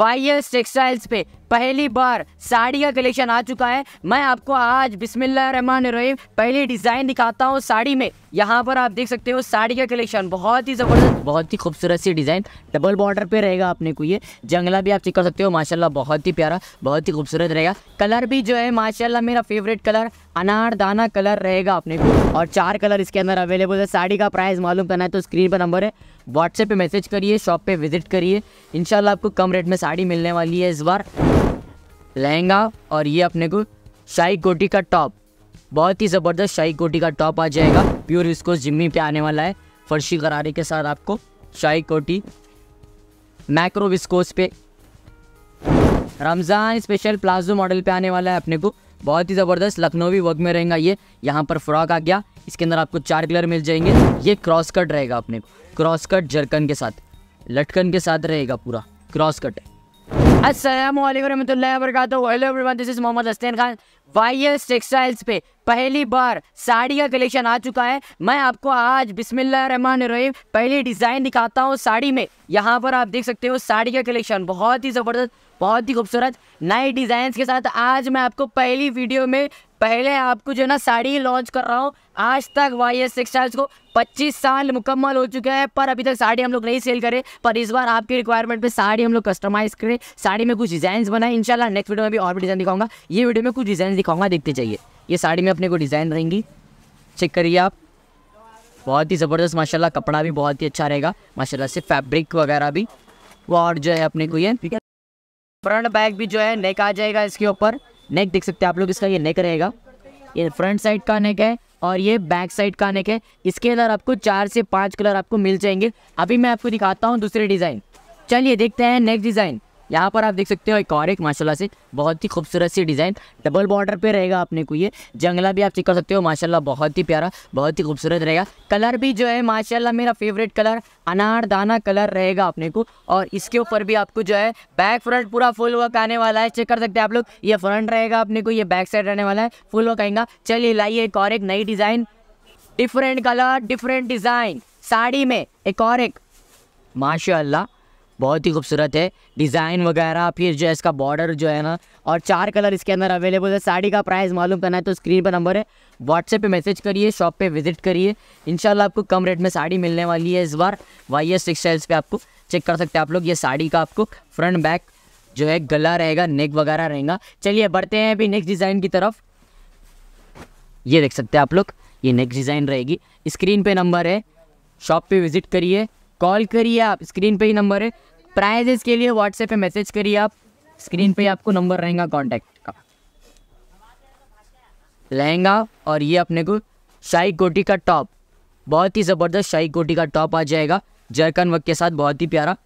Vice textiles पे पहली बार साड़ी का कलेक्शन आ चुका है मैं आपको आज रहीम पहली डिज़ाइन दिखाता हूँ साड़ी में यहाँ पर आप देख सकते हो साड़ी का कलेक्शन बहुत ही ज़बरदस्त बहुत ही खूबसूरत सी डिज़ाइन डबल बॉर्डर पे रहेगा आपने को ये जंगला भी आप चेक कर सकते हो माशाल्लाह बहुत ही प्यारा बहुत ही खूबसूरत रहेगा कलर भी जो है माशाल्लाह मेरा फेवरेट कलर अनारदाना कलर रहेगा अपने को और चार कलर इसके अंदर अवेलेबल है साड़ी का प्राइस मालूम करना है तो स्क्रीन पर नंबर है व्हाट्सएप पे मैसेज करिए शॉप पे विजिट करिए इनशाला आपको कम रेट में साड़ी मिलने वाली है इस बार लहंगा और ये अपने को शाही कोटी का टॉप बहुत ही ज़बरदस्त शाही कोटी का टॉप आ जाएगा प्योर इसको जिम्मी पे आने वाला है फर्शी गरारे के साथ आपको शाही कोटी मैक्रो विस्कोस पे रमज़ान स्पेशल प्लाजो मॉडल पे आने वाला है अपने को बहुत ही ज़बरदस्त लखनवी वर्ग में रहेगा ये यहाँ पर फ्रॉक आ गया इसके अंदर आपको चार कलर मिल जाएंगे ये क्रॉस कट रहेगा अपने को क्रॉस कट जरकन के साथ लटकन के साथ रहेगा पूरा क्रॉस कट है खान वाई एस टेक्सटाइल्स पे पहली बार साड़ी का कलेक्शन आ चुका है मैं आपको आज बिस्मिल्लाहमान रहीम पहली डिज़ाइन दिखाता हूँ साड़ी में यहाँ पर आप देख सकते हो साड़ी का कलेक्शन बहुत ही ज़बरदस्त बहुत ही खूबसूरत नए डिजाइन के साथ आज मैं आपको पहली वीडियो में पहले आपको जो है ना साड़ी लॉन्च कर रहा हूँ आज तक वाई एस टेक्सटाइल्स को 25 साल मुकम्मल हो चुका है पर अभी तक साड़ी हम लोग नहीं सेल करें पर इस बार आपकी रिक्वायरमेंट पे साड़ी हम लोग कस्टमाइज करें साड़ी में कुछ डिज़ाइन बनाए इंशाल्लाह नेक्स्ट वीडियो में भी और भी डिज़ाइन दिखाऊंगा ये वीडियो में कुछ डिज़ाइन दिखाऊंगा देखते जाइए ये साड़ी में अपने को डिज़ाइन रहेंगी चेक करिए आप बहुत ही ज़बरदस्त माशाला कपड़ा भी बहुत ही अच्छा रहेगा माशाला से फैब्रिक वगैरह भी और जो है अपने को ये फ्रंट बैग भी जो है नेक आ जाएगा इसके ऊपर नेक देख सकते हैं आप लोग इसका ये नेक रहेगा ये फ्रंट साइड का नेक है और ये बैक साइड का नेक है इसके अंदर आपको चार से पांच कलर आपको मिल जाएंगे अभी मैं आपको दिखाता हूँ दूसरे डिज़ाइन चलिए देखते हैं नेक्स्ट डिज़ाइन यहाँ पर आप देख सकते हो एक और एक माशाल्लाह से बहुत ही खूबसूरत सी डिज़ाइन डबल बॉर्डर पे रहेगा आपने को ये जंगला भी आप चेक कर सकते हो माशाल्लाह बहुत ही प्यारा बहुत ही खूबसूरत रहेगा कलर भी जो है माशाल्लाह मेरा फेवरेट कलर अनारदाना कलर रहेगा अपने को और इसके ऊपर भी आपको जो है बैक फ्रंट पूरा फुल वर्क आने वाला है चेक कर सकते हैं आप लोग ये फ्रंट रहेगा अपने को ये बैक साइड रहने वाला है फुल वर्क आएगा चलिए लाइए एक और एक नई design different colour different design sari में एक और एक माशाल्लाह बहुत ही खूबसूरत है डिज़ाइन वगैरह फिर जो है इसका बॉर्डर जो है ना और चार कलर इसके अंदर अवेलेबल है साड़ी का प्राइस मालूम करना है तो स्क्रीन पर नंबर है व्हाट्सएप पे मैसेज करिए शॉप पे विजिट करिए इंशाल्लाह आपको कम रेट में साड़ी मिलने वाली है इस बार वाई एस टेक्सटाइल्स पर आपको चेक कर सकते हैं आप लोग ये साड़ी का आपको फ्रंट बैक जो है गला रहेगा नेक वगैरह रहेगा चलिए बढ़ते हैं अभी नेक्स्ट डिज़ाइन की तरफ ये देख सकते हैं आप लोग ये नेक्स्ट डिज़ाइन रहेगी स्क्रीन पर नंबर है शॉप पे विज़िट करिए कॉल करिए आप स्क्रीन पे ही नंबर है प्राइजेस के लिए व्हाट्सएप पे मैसेज करिए आप स्क्रीन पे आपको नंबर रहेगा कॉन्टैक्ट का लहंगा और ये अपने को शाही कोटी का टॉप बहुत ही ज़बरदस्त शाही कोटी का टॉप आ जाएगा जरकन वक़ के साथ बहुत ही प्यारा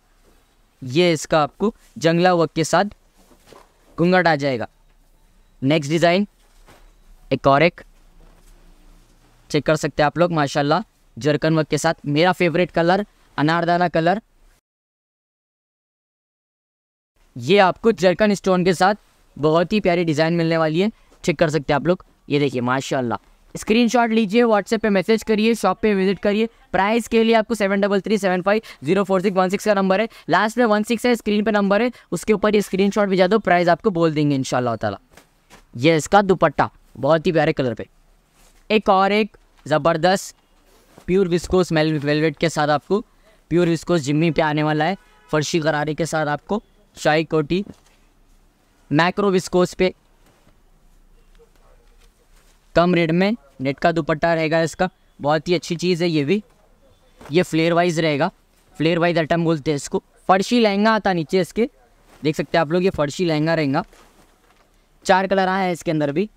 ये इसका आपको जंगला वक़्त के साथ घूंघट आ जाएगा नेक्स्ट डिज़ाइन एक और एक चेक कर सकते हैं आप लोग माशाल्लाह जरकन वक्त के साथ मेरा फेवरेट कलर अनारदाना कलर ये आपको जर्कन स्टोन के साथ बहुत ही प्यारी डिज़ाइन मिलने वाली है चेक कर सकते हैं आप लोग ये देखिए माशाल्लाह स्क्रीनशॉट लीजिए व्हाट्सएप पे मैसेज करिए शॉप पे विजिट करिए प्राइस के लिए आपको seven double three seven five zero four six one six का नंबर है लास्ट में वन सिक्स है स्क्रीन पे नंबर है उसके ऊपर ये स्क्रीन शॉट भिजा दो प्राइस आपको बोल देंगे इन तला ये इसका दुपट्टा बहुत ही प्यारे कलर पे एक और एक ज़बरदस्त प्योर स्मेल वेलवेट के साथ आपको प्योर इसको जिम्मी पे आने वाला है फर्शी करारे के साथ आपको शाही कोटी मैक्रो विस्कोस पे कम रेट में नेट का दुपट्टा रहेगा इसका बहुत ही अच्छी चीज़ है ये भी ये फ्लेयर वाइज रहेगा फ्लेयर वाइज आइटम बोलते हैं इसको फर्शी लहंगा आता नीचे इसके देख सकते हैं आप लोग ये फर्शी लहंगा रहेगा चार कलर आया है इसके अंदर भी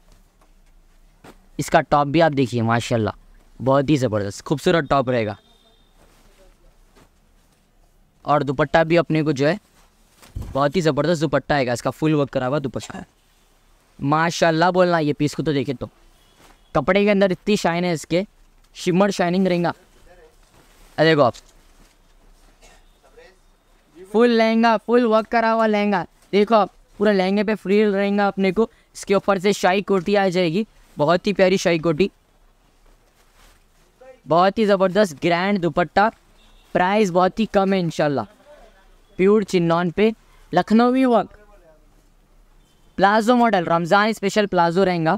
इसका टॉप भी आप देखिए माशाल्लाह बहुत ही ज़बरदस्त खूबसूरत टॉप रहेगा और दुपट्टा भी अपने को जो है बहुत ही ज़बरदस्त दुपट्टा आएगा इसका फुल वर्क करा हुआ दुपट्टा है हाँ। माशाल्लाह बोलना ये पीस को तो देखे तो कपड़े के अंदर इतनी शाइन है इसके शिमर शाइनिंग रहेगा देखो आप फुल लहंगा फुल वर्क करा हुआ लहंगा देखो आप पूरा लहंगे पे फ्री रहेगा अपने को इसके ऊपर से शाही कोटी आ जाएगी बहुत ही प्यारी शाही कोटी बहुत ही ज़बरदस्त ग्रैंड दुपट्टा प्राइस बहुत ही कम है इनशाला प्योर चिन्नौन पे Lucknowi work palazzo model Ramzan special palazzo रहेगा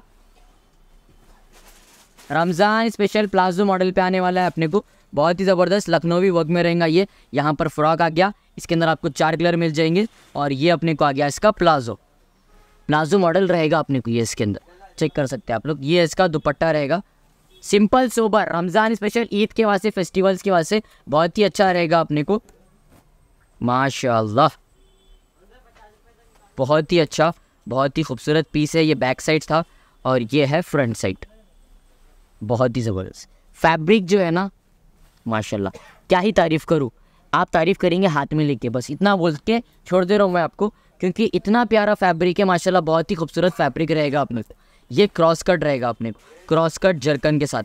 रमज़ान स्पेशल प्लाजो मॉडल पे आने वाला है अपने को बहुत ही ज़बरदस्त लखनवी वर्क में रहेगा ये यहाँ पर फ्रॉक आ गया इसके अंदर आपको चार कलर मिल जाएंगे और ये अपने को आ गया इसका प्लाजो प्लाजो मॉडल रहेगा अपने को ये इसके अंदर चेक कर सकते हैं आप लोग ये इसका दुपट्टा रहेगा simple sober Ramzan special Eid के वास्ते फेस्टिवल्स के वास्ते बहुत ही अच्छा रहेगा अपने को माशाल्लाह बहुत ही अच्छा बहुत ही खूबसूरत पीस है ये बैक साइड था और ये है फ्रंट साइड बहुत ही ज़बरदस्त फैब्रिक जो है ना माशाल्लाह क्या ही तारीफ़ करूँ आप तारीफ़ करेंगे हाथ में लेके बस इतना बोल के छोड़ दे रहा हूँ मैं आपको क्योंकि इतना प्यारा फैब्रिक है माशाल्लाह बहुत ही खूबसूरत फैब्रिक रहेगा अपने ये क्रॉस कट रहेगा अपने क्रॉस कट जरकन के साथ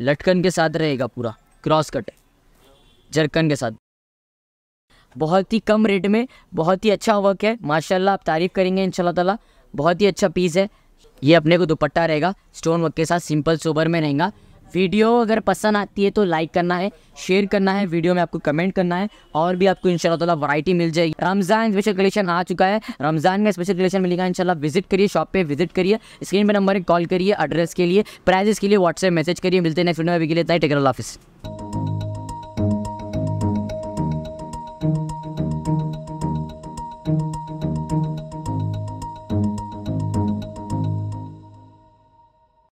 लटकन के साथ रहेगा पूरा क्रॉस कट जरकन के साथ बहुत ही कम रेट में बहुत ही अच्छा वर्क है माशाल्लाह आप तारीफ़ करेंगे इन तला बहुत ही अच्छा पीस है ये अपने को दुपट्टा रहेगा स्टोन वर्क के साथ सिंपल सोबर में रहेगा वीडियो अगर पसंद आती है तो लाइक करना है शेयर करना है वीडियो में आपको कमेंट करना है और भी आपको इंशाल्लाह ताला वैरायटी मिल जाएगी रमज़ान स्पेशल कलेक्शन आ चुका है रमज़ान का स्पेशल कलेक्शन मिलेगा इंशाल्लाह विजिट करिए शॉप पे विजिट करिए स्क्रीन पे नंबर कॉल करिए एड्रेस के लिए प्राइजेस के लिए व्हाट्सएप मैसेज करिए मिलते हैं नेक्स्ट वीडियो में अभी के लिए टेकर ऑफिस